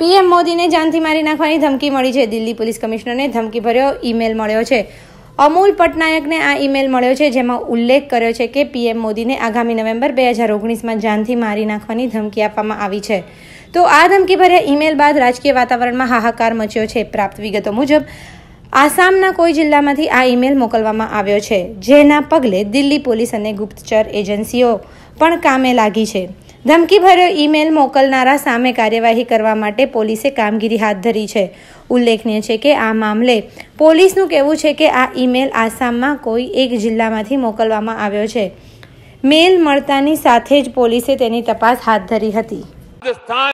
PM મોદીને જાનથી મારી નાખવાની ધમકી મળી છે દિલ્હી પોલીસ કમિશનરને ધમકીભર્યો ઈમેલ મળ્યો છે અમૂલ પટનાયકને આ ઈમેલ મળ્યો છે જેમાં ઉલ્લેખ કર્યો છે કે પીએમ મોદીને આગામી નવેમ્બર બે હજાર ઓગણીસમાં જાનથી મારી નાખવાની ધમકી આપવામાં આવી છે તો આ ધમકીભર્યા ઈમેલ બાદ રાજકીય વાતાવરણમાં હાહાકાર મચ્યો છે પ્રાપ્ત વિગતો મુજબ આસામના કોઈ જિલ્લામાંથી આ ઈમેલ મોકલવામાં આવ્યો છે જેના પગલે દિલ્હી પોલીસ અને ગુપ્તચર એજન્સીઓ પણ કામે લાગી છે ધમકીભર્યો ઈમેલ મોકલનારા સામે કાર્યવાહી કરવા માટે પોલીસે કામગીરી હાથ ધરી છે ઉલ્લેખનીય છે કે આ મામલે પોલીસનું કહેવું છે કે આ ઈમેલ આસામમાં કોઈ એક જિલ્લામાંથી મોકલવામાં આવ્યો છે મેલ મળતાની સાથે જ પોલીસે તેની તપાસ હાથ ધરી હતી